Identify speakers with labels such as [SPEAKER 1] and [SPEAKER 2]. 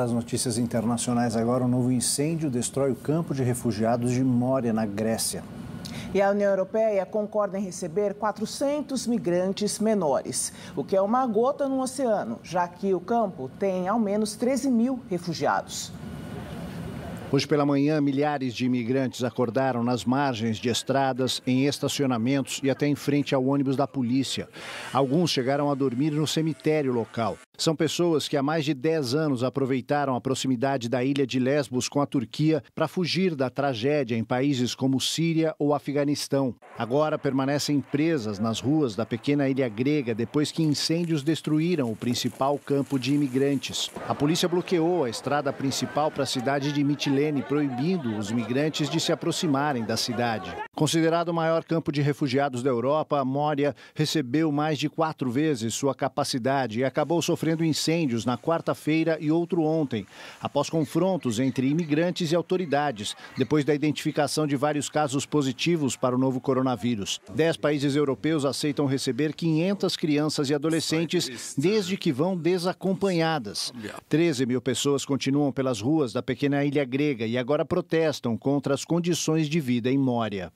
[SPEAKER 1] As notícias internacionais agora, um novo incêndio destrói o campo de refugiados de Moria, na
[SPEAKER 2] Grécia. E a União Europeia concorda em receber 400 migrantes menores, o que é uma gota no oceano, já que o campo tem ao menos 13 mil refugiados.
[SPEAKER 1] Hoje pela manhã, milhares de imigrantes acordaram nas margens de estradas, em estacionamentos e até em frente ao ônibus da polícia. Alguns chegaram a dormir no cemitério local. São pessoas que há mais de 10 anos aproveitaram a proximidade da ilha de Lesbos com a Turquia para fugir da tragédia em países como Síria ou Afeganistão. Agora permanecem presas nas ruas da pequena ilha grega depois que incêndios destruíram o principal campo de imigrantes. A polícia bloqueou a estrada principal para a cidade de Mitilene, proibindo os migrantes de se aproximarem da cidade. Considerado o maior campo de refugiados da Europa, a Mória recebeu mais de quatro vezes sua capacidade e acabou sofrendo envolvendo incêndios na quarta-feira e outro ontem, após confrontos entre imigrantes e autoridades, depois da identificação de vários casos positivos para o novo coronavírus. Dez países europeus aceitam receber 500 crianças e adolescentes, desde que vão desacompanhadas. 13 mil pessoas continuam pelas ruas da pequena ilha grega e agora protestam contra as condições de vida em Mória.